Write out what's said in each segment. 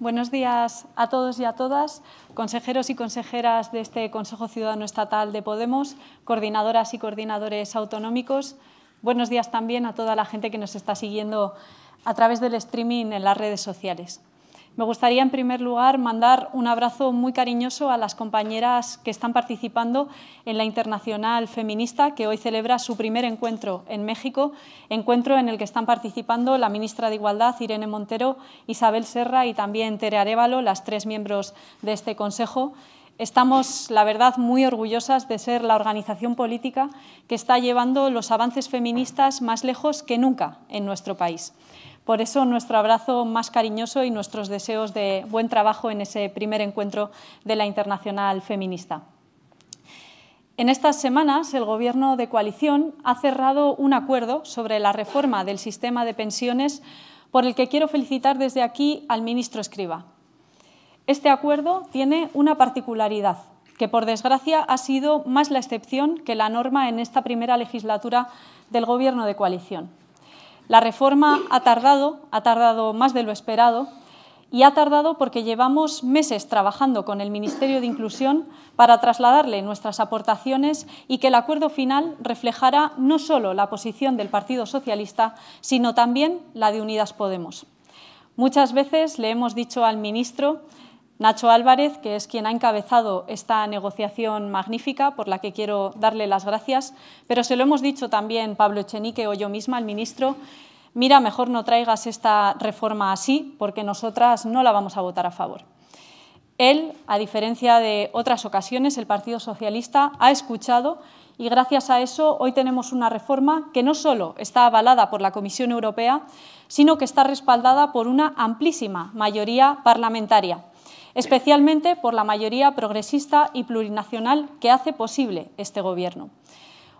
Buenos días a todos y a todas, consejeros y consejeras de este Consejo Ciudadano Estatal de Podemos, coordinadoras y coordinadores autonómicos. Buenos días también a toda la gente que nos está siguiendo a través del streaming en las redes sociales. Me gustaría, en primer lugar, mandar un abrazo muy cariñoso a las compañeras que están participando en la Internacional Feminista, que hoy celebra su primer encuentro en México, encuentro en el que están participando la ministra de Igualdad, Irene Montero, Isabel Serra y también Tere Arevalo, las tres miembros de este Consejo. Estamos, la verdad, muy orgullosas de ser la organización política que está llevando los avances feministas más lejos que nunca en nuestro país. Por eso nuestro abrazo más cariñoso y nuestros deseos de buen trabajo en ese primer encuentro de la Internacional Feminista. En estas semanas, el Gobierno de coalición ha cerrado un acuerdo sobre la reforma del sistema de pensiones por el que quiero felicitar desde aquí al ministro Escriba. Este acuerdo tiene una particularidad, que por desgracia ha sido más la excepción que la norma en esta primera legislatura del Gobierno de coalición. La reforma ha tardado, ha tardado más de lo esperado y ha tardado porque llevamos meses trabajando con el Ministerio de Inclusión para trasladarle nuestras aportaciones y que el acuerdo final reflejara no solo la posición del Partido Socialista, sino también la de Unidas Podemos. Muchas veces le hemos dicho al ministro Nacho Álvarez, que es quien ha encabezado esta negociación magnífica, por la que quiero darle las gracias, pero se lo hemos dicho también Pablo Echenique o yo misma, el ministro, mira, mejor no traigas esta reforma así, porque nosotras no la vamos a votar a favor. Él, a diferencia de otras ocasiones, el Partido Socialista ha escuchado y gracias a eso hoy tenemos una reforma que no solo está avalada por la Comisión Europea, sino que está respaldada por una amplísima mayoría parlamentaria especialmente por la mayoría progresista y plurinacional que hace posible este Gobierno.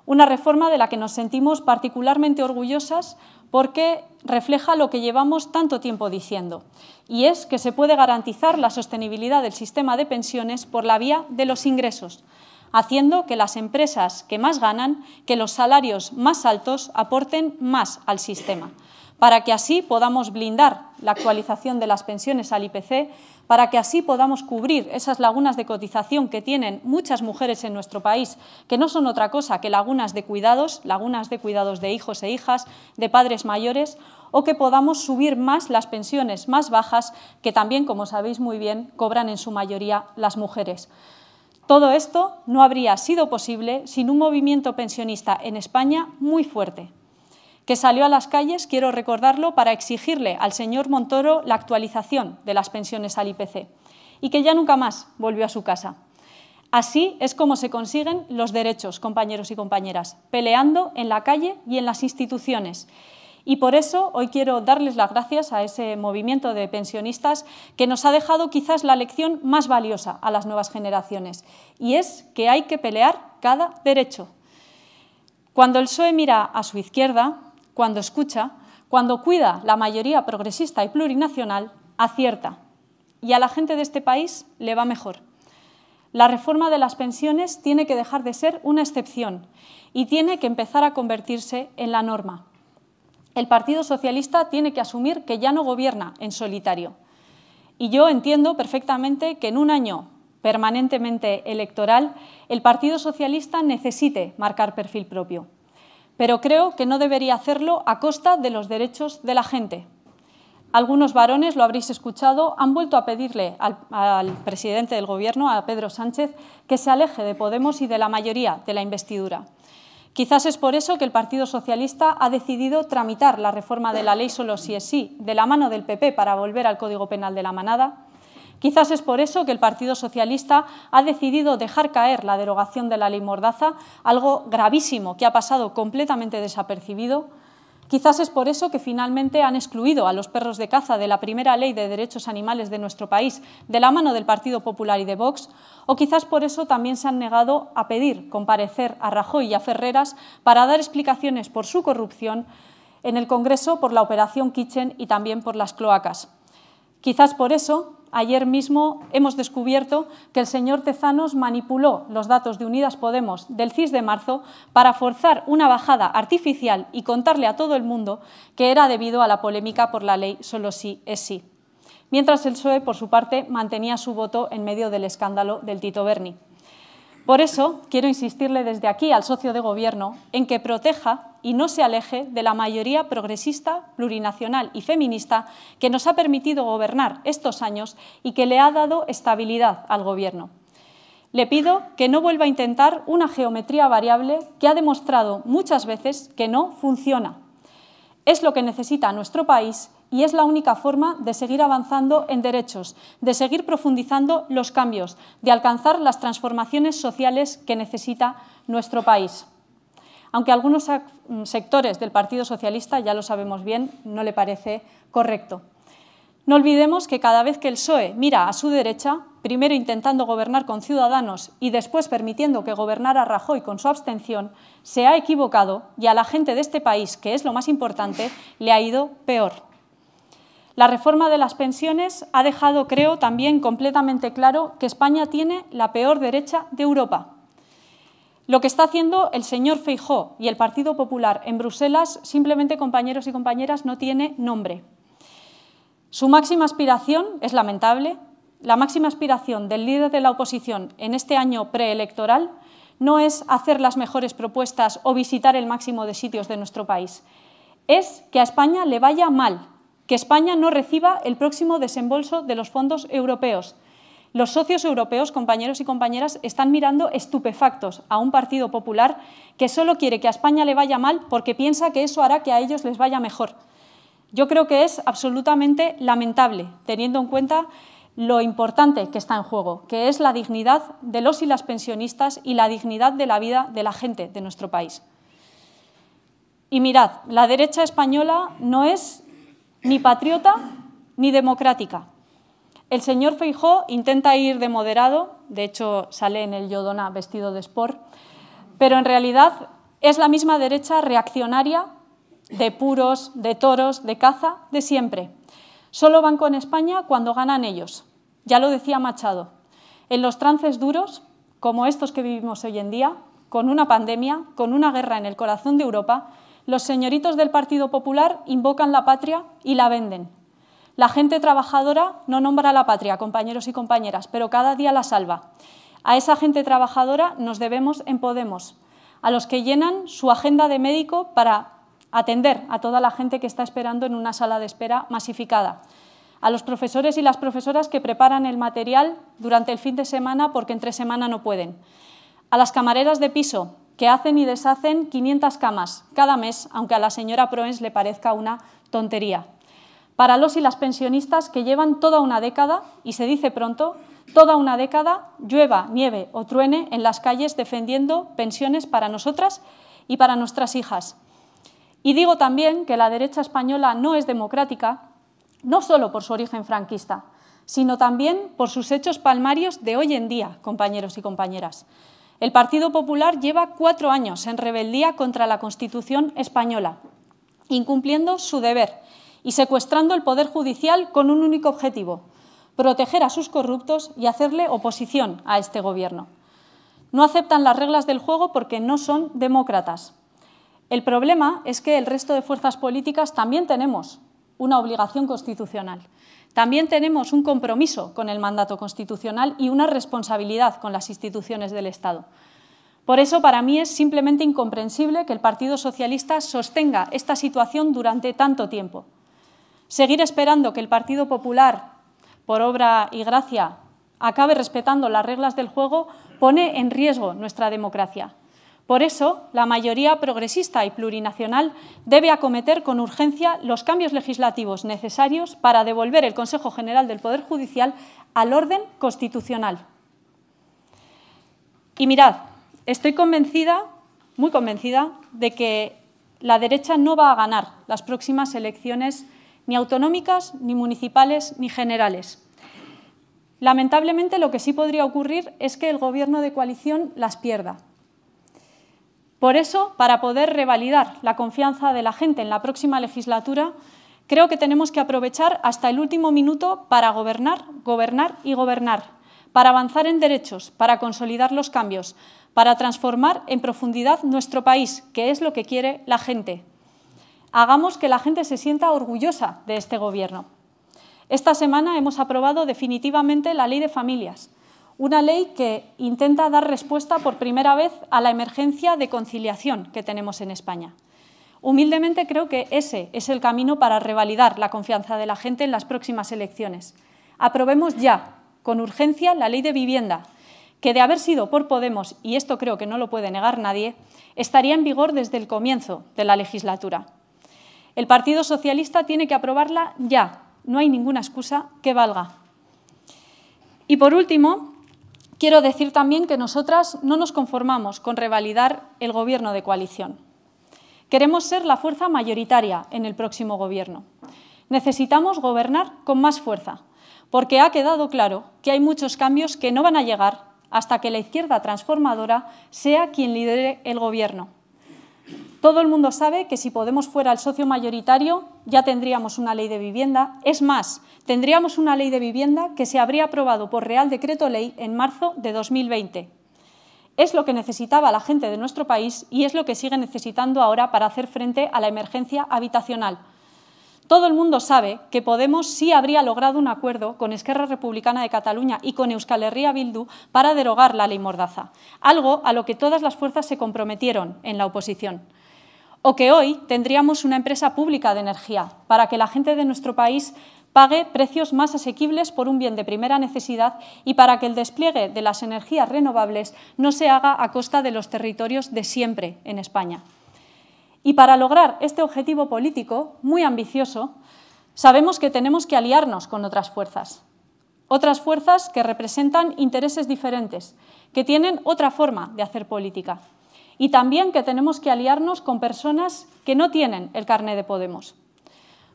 Una reforma de la que nos sentimos particularmente orgullosas porque refleja lo que llevamos tanto tiempo diciendo, y es que se puede garantizar la sostenibilidad del sistema de pensiones por la vía de los ingresos, haciendo que las empresas que más ganan, que los salarios más altos aporten más al sistema para que así podamos blindar la actualización de las pensiones al IPC, para que así podamos cubrir esas lagunas de cotización que tienen muchas mujeres en nuestro país, que no son otra cosa que lagunas de cuidados, lagunas de cuidados de hijos e hijas, de padres mayores, o que podamos subir más las pensiones más bajas, que también, como sabéis muy bien, cobran en su mayoría las mujeres. Todo esto no habría sido posible sin un movimiento pensionista en España muy fuerte, que salió a las calles, quiero recordarlo, para exigirle al señor Montoro la actualización de las pensiones al IPC y que ya nunca más volvió a su casa. Así es como se consiguen los derechos, compañeros y compañeras, peleando en la calle y en las instituciones. Y por eso hoy quiero darles las gracias a ese movimiento de pensionistas que nos ha dejado quizás la lección más valiosa a las nuevas generaciones, y es que hay que pelear cada derecho. Cuando el PSOE mira a su izquierda, cuando escucha, cuando cuida la mayoría progresista y plurinacional, acierta. Y a la gente de este país le va mejor. La reforma de las pensiones tiene que dejar de ser una excepción y tiene que empezar a convertirse en la norma. El Partido Socialista tiene que asumir que ya no gobierna en solitario. Y yo entiendo perfectamente que en un año permanentemente electoral el Partido Socialista necesite marcar perfil propio pero creo que no debería hacerlo a costa de los derechos de la gente. Algunos varones, lo habréis escuchado, han vuelto a pedirle al, presidente del Gobierno, a Pedro Sánchez, que se aleje de Podemos y de la mayoría de la investidura. Quizás es por eso que el Partido Socialista ha decidido tramitar la reforma de la ley solo si es sí, de la mano del PP para volver al Código Penal de la Manada, Quizás es por eso que el Partido Socialista ha decidido dejar caer la derogación de la ley Mordaza, algo gravísimo que ha pasado completamente desapercibido. Quizás es por eso que finalmente han excluido a los perros de caza de la primera ley de derechos animales de nuestro país de la mano del Partido Popular y de Vox, o quizás por eso también se han negado a pedir comparecer a Rajoy y a Ferreras para dar explicaciones por su corrupción en el Congreso, por la operación Kitchen y también por las cloacas. Quizás por eso ayer mismo hemos descubierto que el señor Tezanos manipuló los datos de Unidas Podemos del CIS de marzo para forzar una bajada artificial y contarle a todo el mundo que era debido a la polémica por la ley solo sí es sí. Mientras el PSOE, por su parte, mantenía su voto en medio del escándalo del Tito Berni. Por eso, quiero insistirle desde aquí al socio de Gobierno en que proteja y no se aleje de la mayoría progresista, plurinacional y feminista que nos ha permitido gobernar estos años y que le ha dado estabilidad al Gobierno. Le pido que no vuelva a intentar una geometría variable que ha demostrado muchas veces que no funciona. Es lo que necesita nuestro país y es la única forma de seguir avanzando en derechos, de seguir profundizando los cambios, de alcanzar las transformaciones sociales que necesita nuestro país. Aunque algunos mm, sectores del Partido Socialista, ya lo sabemos bien, no le parece correcto. No olvidemos que cada vez que el PSOE mira a su derecha, primero intentando gobernar con Ciudadanos y después permitiendo que gobernara Rajoy con su abstención, se ha equivocado y a la gente de este país, que es lo más importante, le ha ido peor. La reforma de las pensiones ha dejado, creo, también completamente claro que España tiene la peor derecha de Europa. Lo que está haciendo el señor Feijó y el Partido Popular en Bruselas, simplemente, compañeros y compañeras, no tiene nombre. Su máxima aspiración es lamentable. La máxima aspiración del líder de la oposición en este año preelectoral no es hacer las mejores propuestas o visitar el máximo de sitios de nuestro país. Es que a España le vaya mal, que España no reciba el próximo desembolso de los fondos europeos. Los socios europeos, compañeros y compañeras, están mirando estupefactos a un Partido Popular que solo quiere que a España le vaya mal porque piensa que eso hará que a ellos les vaya mejor. Yo creo que es absolutamente lamentable, teniendo en cuenta lo importante que está en juego, que es la dignidad de los y las pensionistas y la dignidad de la vida de la gente de nuestro país. Y mirad, la derecha española no es ni patriota ni democrática. El señor Feijó intenta ir de moderado, de hecho sale en el Yodona vestido de sport, pero en realidad es la misma derecha reaccionaria de puros, de toros, de caza, de siempre. Solo van con España cuando ganan ellos. Ya lo decía Machado. En los trances duros, como estos que vivimos hoy en día, con una pandemia, con una guerra en el corazón de Europa, los señoritos del Partido Popular invocan la patria y la venden. La gente trabajadora no nombra la patria, compañeros y compañeras, pero cada día la salva. A esa gente trabajadora nos debemos en Podemos, a los que llenan su agenda de médico para atender a toda la gente que está esperando en una sala de espera masificada, a los profesores y las profesoras que preparan el material durante el fin de semana porque entre semana no pueden, a las camareras de piso que hacen y deshacen 500 camas cada mes, aunque a la señora Proens le parezca una tontería. Para los y las pensionistas que llevan toda una década, y se dice pronto, toda una década, llueva, nieve o truene en las calles defendiendo pensiones para nosotras y para nuestras hijas. Y digo también que la derecha española no es democrática, no solo por su origen franquista, sino también por sus hechos palmarios de hoy en día, compañeros y compañeras. El Partido Popular lleva cuatro años en rebeldía contra la Constitución española, incumpliendo su deber y secuestrando el Poder Judicial con un único objetivo, proteger a sus corruptos y hacerle oposición a este Gobierno. No aceptan las reglas del juego porque no son demócratas. El problema es que el resto de fuerzas políticas también tenemos una obligación constitucional también tenemos un compromiso con el mandato constitucional y una responsabilidad con las instituciones del Estado. Por eso, para mí es simplemente incomprensible que el Partido Socialista sostenga esta situación durante tanto tiempo. Seguir esperando que el Partido Popular, por obra y gracia, acabe respetando las reglas del juego pone en riesgo nuestra democracia. Por eso, la mayoría progresista y plurinacional debe acometer con urgencia los cambios legislativos necesarios para devolver el Consejo General del Poder Judicial al orden constitucional. Y mirad, estoy convencida, muy convencida, de que la derecha no va a ganar las próximas elecciones ni autonómicas, ni municipales, ni generales. Lamentablemente, lo que sí podría ocurrir es que el Gobierno de coalición las pierda, por eso, para poder revalidar la confianza de la gente en la próxima legislatura, creo que tenemos que aprovechar hasta el último minuto para gobernar, gobernar y gobernar, para avanzar en derechos, para consolidar los cambios, para transformar en profundidad nuestro país, que es lo que quiere la gente. Hagamos que la gente se sienta orgullosa de este Gobierno. Esta semana hemos aprobado definitivamente la Ley de Familias, una ley que intenta dar respuesta por primera vez a la emergencia de conciliación que tenemos en España. Humildemente creo que ese es el camino para revalidar la confianza de la gente en las próximas elecciones. Aprobemos ya, con urgencia, la ley de vivienda, que de haber sido por Podemos, y esto creo que no lo puede negar nadie, estaría en vigor desde el comienzo de la legislatura. El Partido Socialista tiene que aprobarla ya, no hay ninguna excusa que valga. Y por último, Quiero decir también que nosotras no nos conformamos con revalidar el gobierno de coalición. Queremos ser la fuerza mayoritaria en el próximo gobierno. Necesitamos gobernar con más fuerza, porque ha quedado claro que hay muchos cambios que no van a llegar hasta que la izquierda transformadora sea quien lidere el gobierno todo el mundo sabe que si Podemos fuera el socio mayoritario ya tendríamos una ley de vivienda. Es más, tendríamos una ley de vivienda que se habría aprobado por Real Decreto Ley en marzo de 2020. Es lo que necesitaba la gente de nuestro país y es lo que sigue necesitando ahora para hacer frente a la emergencia habitacional. Todo el mundo sabe que Podemos sí habría logrado un acuerdo con Esquerra Republicana de Cataluña y con Euskal Herria Bildu para derogar la ley Mordaza, algo a lo que todas las fuerzas se comprometieron en la oposición o que hoy tendríamos una empresa pública de energía para que la gente de nuestro país pague precios más asequibles por un bien de primera necesidad y para que el despliegue de las energías renovables no se haga a costa de los territorios de siempre en España. Y para lograr este objetivo político muy ambicioso, sabemos que tenemos que aliarnos con otras fuerzas. Otras fuerzas que representan intereses diferentes, que tienen otra forma de hacer política y también que tenemos que aliarnos con personas que no tienen el carné de Podemos.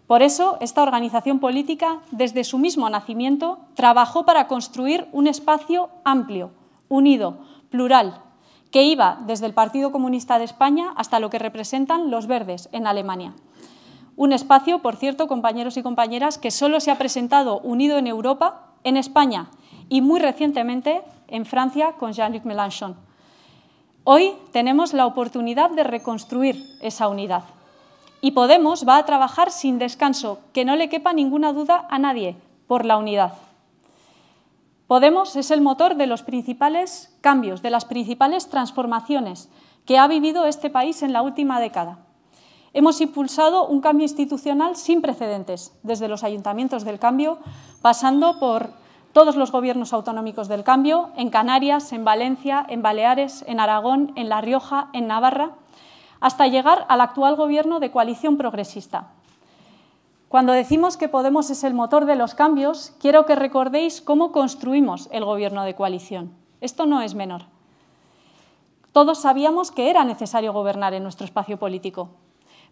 Por eso, esta organización política, desde su mismo nacimiento, trabajó para construir un espacio amplio, unido, plural, que iba desde el Partido Comunista de España hasta lo que representan los verdes en Alemania. Un espacio, por cierto, compañeros y compañeras, que solo se ha presentado unido en Europa, en España y muy recientemente en Francia con Jean-Luc Mélenchon. Hoy tenemos la oportunidad de reconstruir esa unidad. Y Podemos va a trabajar sin descanso, que no le quepa ninguna duda a nadie, por la unidad. Podemos es el motor de los principales cambios, de las principales transformaciones que ha vivido este país en la última década. Hemos impulsado un cambio institucional sin precedentes, desde los ayuntamientos del cambio, pasando por todos los gobiernos autonómicos del cambio, en Canarias, en Valencia, en Baleares, en Aragón, en La Rioja, en Navarra, hasta llegar al actual gobierno de coalición progresista. Cuando decimos que Podemos es el motor de los cambios, quiero que recordéis cómo construimos el gobierno de coalición. Esto no es menor. Todos sabíamos que era necesario gobernar en nuestro espacio político,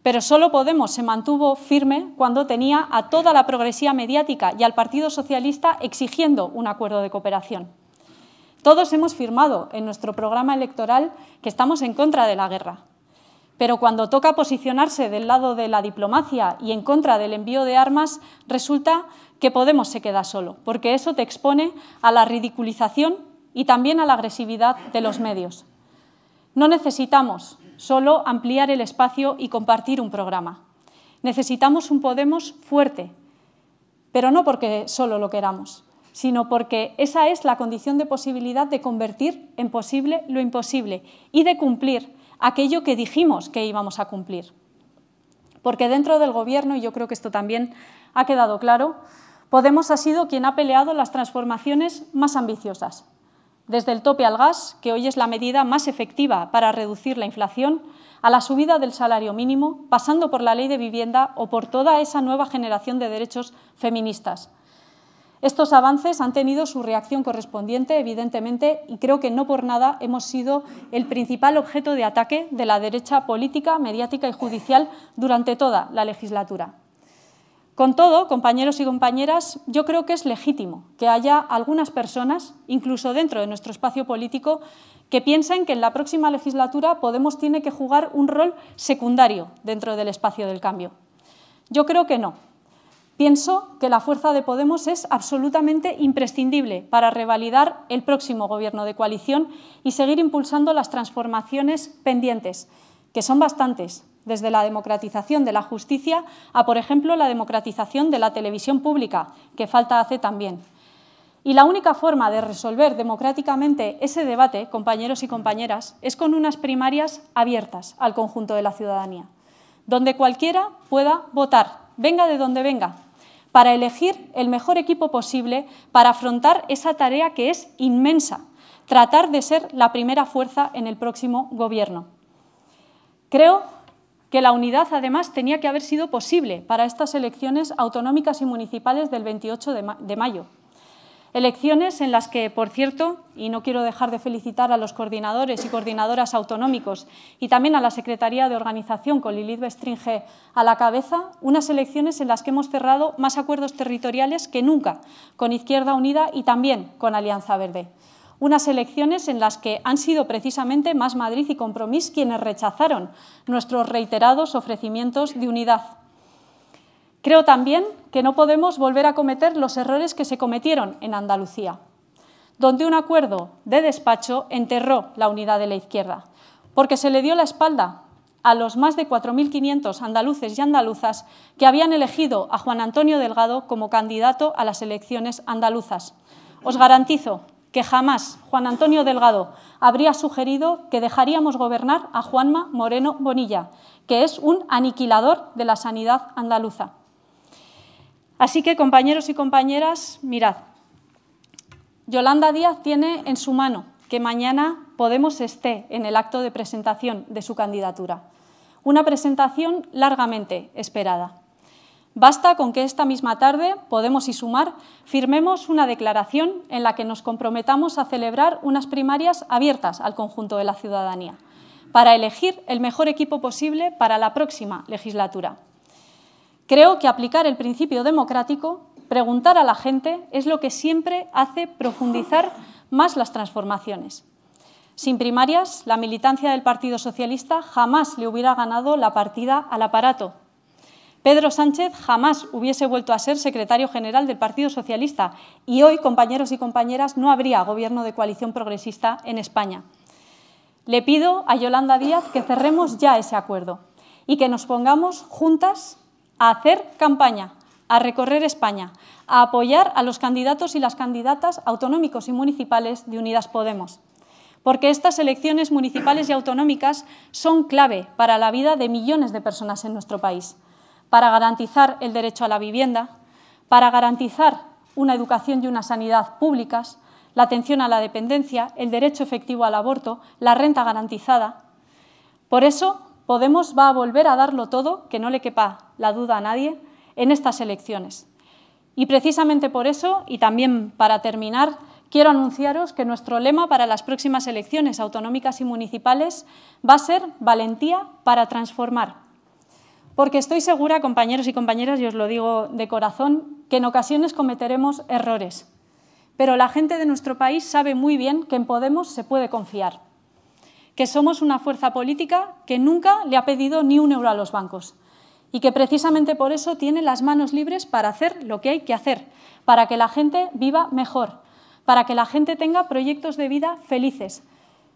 pero solo Podemos se mantuvo firme cuando tenía a toda la progresía mediática y al Partido Socialista exigiendo un acuerdo de cooperación. Todos hemos firmado en nuestro programa electoral que estamos en contra de la guerra. Pero cuando toca posicionarse del lado de la diplomacia y en contra del envío de armas, resulta que Podemos se queda solo, porque eso te expone a la ridiculización y también a la agresividad de los medios. No necesitamos solo ampliar el espacio y compartir un programa. Necesitamos un Podemos fuerte, pero no porque solo lo queramos, sino porque esa es la condición de posibilidad de convertir en posible lo imposible y de cumplir aquello que dijimos que íbamos a cumplir. Porque dentro del Gobierno, y yo creo que esto también ha quedado claro, Podemos ha sido quien ha peleado las transformaciones más ambiciosas, desde el tope al gas, que hoy es la medida más efectiva para reducir la inflación, a la subida del salario mínimo, pasando por la ley de vivienda o por toda esa nueva generación de derechos feministas. Estos avances han tenido su reacción correspondiente, evidentemente, y creo que no por nada hemos sido el principal objeto de ataque de la derecha política, mediática y judicial durante toda la legislatura. Con todo, compañeros y compañeras, yo creo que es legítimo que haya algunas personas, incluso dentro de nuestro espacio político, que piensen que en la próxima legislatura Podemos tiene que jugar un rol secundario dentro del espacio del cambio. Yo creo que no. Pienso que la fuerza de Podemos es absolutamente imprescindible para revalidar el próximo gobierno de coalición y seguir impulsando las transformaciones pendientes, que son bastantes, desde la democratización de la justicia a, por ejemplo, la democratización de la televisión pública, que falta hace también. Y la única forma de resolver democráticamente ese debate, compañeros y compañeras, es con unas primarias abiertas al conjunto de la ciudadanía, donde cualquiera pueda votar, venga de donde venga, para elegir el mejor equipo posible para afrontar esa tarea que es inmensa, tratar de ser la primera fuerza en el próximo gobierno. Creo que la unidad además tenía que haber sido posible para estas elecciones autonómicas y municipales del 28 de, mayo. Elecciones en las que, por cierto, y no quiero dejar de felicitar a los coordinadores y coordinadoras autonómicos y también a la Secretaría de Organización con Lilith Bestringe a la cabeza, unas elecciones en las que hemos cerrado más acuerdos territoriales que nunca con Izquierda Unida y también con Alianza Verde unas elecciones en las que han sido precisamente Más Madrid y Compromís quienes rechazaron nuestros reiterados ofrecimientos de unidad. Creo también que no podemos volver a cometer los errores que se cometieron en Andalucía, donde un acuerdo de despacho enterró la unidad de la izquierda, porque se le dio la espalda a los más de 4.500 andaluces y andaluzas que habían elegido a Juan Antonio Delgado como candidato a las elecciones andaluzas. Os garantizo que jamás Juan Antonio Delgado habría sugerido que dejaríamos gobernar a Juanma Moreno Bonilla, que es un aniquilador de la sanidad andaluza. Así que, compañeros y compañeras, mirad, Yolanda Díaz tiene en su mano que mañana Podemos esté en el acto de presentación de su candidatura. Una presentación largamente esperada. Basta con que esta misma tarde, Podemos y Sumar, firmemos una declaración en la que nos comprometamos a celebrar unas primarias abiertas al conjunto de la ciudadanía, para elegir el mejor equipo posible para la próxima legislatura. Creo que aplicar el principio democrático, preguntar a la gente, es lo que siempre hace profundizar más las transformaciones. Sin primarias, la militancia del Partido Socialista jamás le hubiera ganado la partida al aparato Pedro Sánchez jamás hubiese vuelto a ser secretario general del Partido Socialista y hoy, compañeros y compañeras, no habría gobierno de coalición progresista en España. Le pido a Yolanda Díaz que cerremos ya ese acuerdo y que nos pongamos juntas a hacer campaña, a recorrer España, a apoyar a los candidatos y las candidatas autonómicos y municipales de Unidas Podemos. Porque estas elecciones municipales y autonómicas son clave para la vida de millones de personas en nuestro país para garantizar el derecho a la vivienda, para garantizar una educación y una sanidad públicas, la atención a la dependencia, el derecho efectivo al aborto, la renta garantizada. Por eso, Podemos va a volver a darlo todo, que no le quepa la duda a nadie, en estas elecciones. Y precisamente por eso, y también para terminar, quiero anunciaros que nuestro lema para las próximas elecciones autonómicas y municipales va a ser Valentía para transformar. Porque estoy segura, compañeros y compañeras, y os lo digo de corazón, que en ocasiones cometeremos errores. Pero la gente de nuestro país sabe muy bien que en Podemos se puede confiar, que somos una fuerza política que nunca le ha pedido ni un euro a los bancos y que precisamente por eso tiene las manos libres para hacer lo que hay que hacer, para que la gente viva mejor, para que la gente tenga proyectos de vida felices,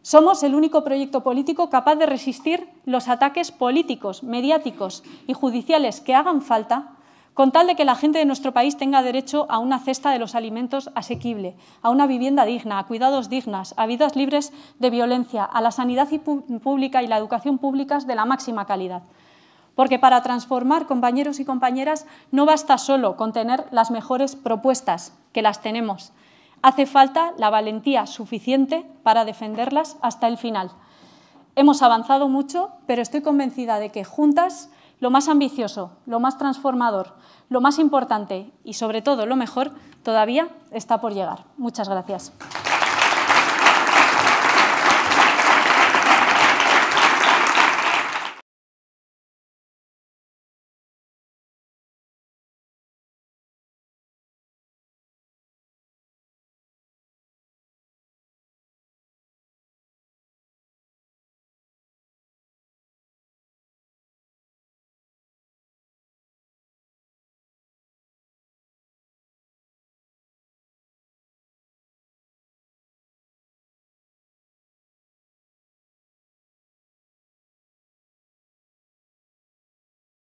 somos el único proyecto político capaz de resistir los ataques políticos, mediáticos y judiciales que hagan falta con tal de que la gente de nuestro país tenga derecho a una cesta de los alimentos asequible, a una vivienda digna, a cuidados dignos, a vidas libres de violencia, a la sanidad pública y la educación públicas de la máxima calidad. Porque para transformar, compañeros y compañeras, no basta solo con tener las mejores propuestas, que las tenemos, hace falta la valentía suficiente para defenderlas hasta el final. Hemos avanzado mucho, pero estoy convencida de que juntas lo más ambicioso, lo más transformador, lo más importante y sobre todo lo mejor todavía está por llegar. Muchas gracias.